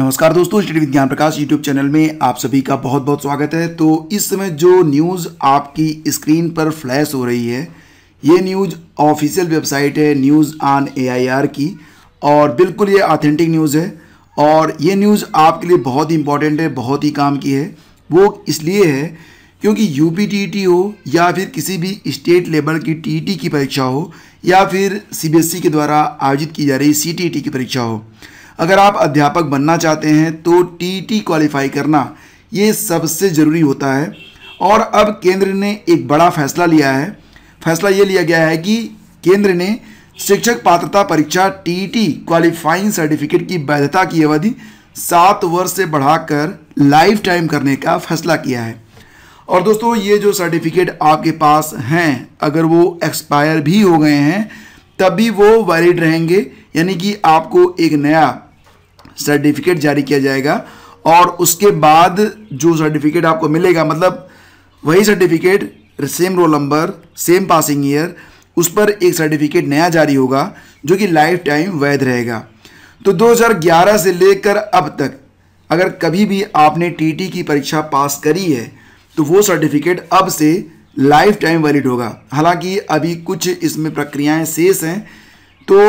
नमस्कार दोस्तों स्टडी विज्ञान प्रकाश यूट्यूब चैनल में आप सभी का बहुत बहुत स्वागत है तो इस समय जो न्यूज़ आपकी स्क्रीन पर फ्लैश हो रही है ये न्यूज़ ऑफिशियल वेबसाइट है न्यूज़ ऑन एआईआर की और बिल्कुल ये ऑथेंटिक न्यूज़ है और ये न्यूज़ आपके लिए बहुत ही इंपॉर्टेंट है बहुत ही काम की है वो इसलिए है क्योंकि यू पी हो या फिर किसी भी स्टेट लेवल की टी की परीक्षा हो या फिर सी e के द्वारा आयोजित की जा रही सी की परीक्षा हो अगर आप अध्यापक बनना चाहते हैं तो टी क्वालिफाई करना ये सबसे ज़रूरी होता है और अब केंद्र ने एक बड़ा फैसला लिया है फैसला ये लिया गया है कि केंद्र ने शिक्षक पात्रता परीक्षा टी क्वालिफाइंग सर्टिफिकेट की वैधता की अवधि सात वर्ष से बढ़ाकर लाइफ टाइम करने का फैसला किया है और दोस्तों ये जो सर्टिफिकेट आपके पास हैं अगर वो एक्सपायर भी हो गए हैं तब भी वो वैलिड रहेंगे यानी कि आपको एक नया सर्टिफिकेट जारी किया जाएगा और उसके बाद जो सर्टिफिकेट आपको मिलेगा मतलब वही certificate same roll number same passing year उस पर एक सर्टिफिकेट नया जारी होगा जो कि लाइफ टाइम वैध रहेगा तो 2011 से लेकर अब तक अगर कभी भी आपने टीटी की परीक्षा पास करी है तो वो सर्टिफिकेट अब से लाइफ टाइम वैलिड होगा हालांकि अभी कुछ इसमें प्रक्रियाएं शेष हैं तो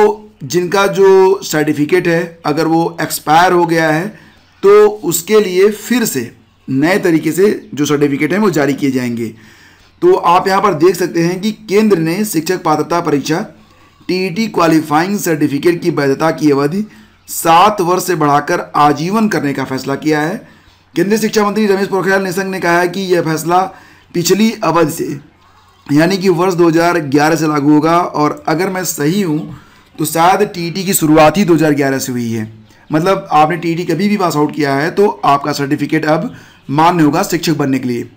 जिनका जो सर्टिफिकेट है अगर वो एक्सपायर हो गया है तो उसके लिए फिर से नए तरीके से जो सर्टिफिकेट हैं वो जारी किए जाएंगे तो आप यहाँ पर देख सकते हैं कि केंद्र ने शिक्षक पात्रता परीक्षा टी टी क्वालिफाइंग सर्टिफिकेट की वैधता की अवधि सात वर्ष से बढ़ाकर आजीवन करने का फैसला किया है केंद्रीय शिक्षा मंत्री रमेश पोखरियाल निशंक ने कहा है कि यह फैसला पिछली अवधि से यानी कि वर्ष 2011 से लागू होगा और अगर मैं सही हूँ तो शायद टीटी की शुरुआत ही 2011 से हुई है मतलब आपने टीटी कभी भी पास आउट किया है तो आपका सर्टिफिकेट अब मान्य होगा शिक्षक बनने के लिए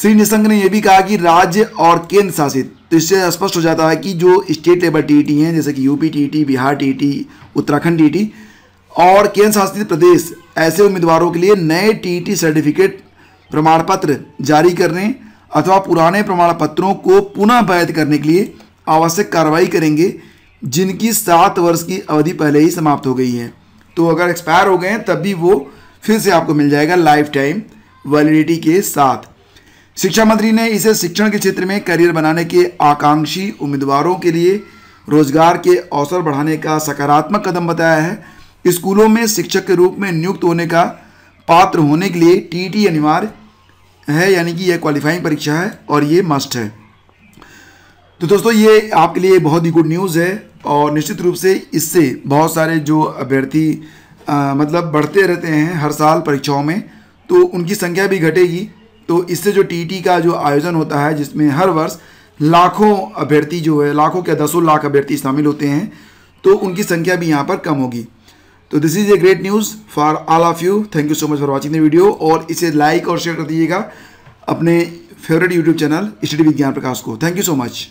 श्री निशंक ने यह भी कहा कि राज्य और केंद्र शासित तो इससे स्पष्ट हो जाता है कि जो स्टेट लेवल टीटी हैं जैसे कि UP TET Bihar TET Uttarakhand TET और केंद्र शासित प्रदेश ऐसे उम्मीदवारों के लिए नए टीटी सर्टिफिकेट प्रमाण पत्र जारी करने अथवा पुराने प्रमाण पत्रों को पुनः वैध करने के लिए आवश्यक कार्रवाई करेंगे जिनकी सात वर्ष की अवधि पहले ही समाप्त हो गई है तो अगर एक्सपायर हो गए हैं तब भी वो फिर से आपको मिल जाएगा लाइफ टाइम वैलिडिटी के साथ शिक्षा मंत्री ने इसे शिक्षण के क्षेत्र में करियर बनाने के आकांक्षी उम्मीदवारों के लिए रोजगार के अवसर बढ़ाने का सकारात्मक कदम बताया है स्कूलों में शिक्षक के रूप में नियुक्त होने का पात्र होने के लिए टी e अनिवार्य है यानी कि यह क्वालिफाइंग परीक्षा है और ये मस्ट है तो दोस्तों ये आपके लिए बहुत ही गुड न्यूज़ है और निश्चित रूप से इससे बहुत सारे जो अभ्यर्थी मतलब बढ़ते रहते हैं हर साल परीक्षाओं में तो उनकी संख्या भी घटेगी तो इससे जो टीटी का जो आयोजन होता है जिसमें हर वर्ष लाखों अभ्यर्थी जो है लाखों के दसों लाख अभ्यर्थी शामिल होते हैं तो उनकी संख्या भी यहाँ पर कम होगी तो this is a great news for all of you thank you so much for watching the video और इसे लाइक और शेयर कर दीजिएगा अपने फेवरेट यूट्यूब चैनल स्टडी विज्ञान प्रकाश को थैंक यू सो मच